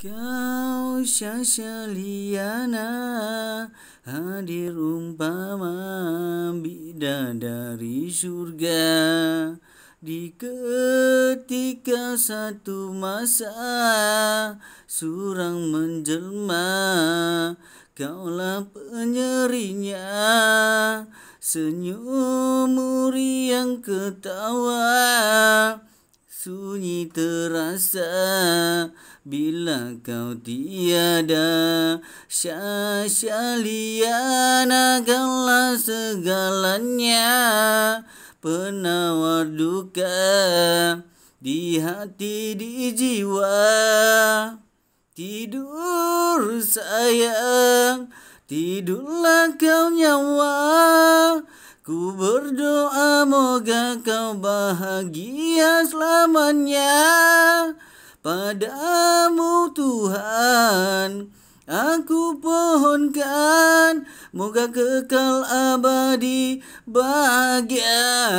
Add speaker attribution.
Speaker 1: Kau syasya liana Hadir umpama Bidadari syurga Di ketika satu masa Surang menjelma Kaulah penyerinya Senyummu yang ketawa Sunyi terasa bila kau tiada Syasyalian akanlah segalanya Penawar duka di hati di jiwa Tidur sayang, tidurlah kau nyawa Ku berdoa moga kau bahagia selamanya Padamu Tuhan Aku pohonkan Moga kekal abadi bahagia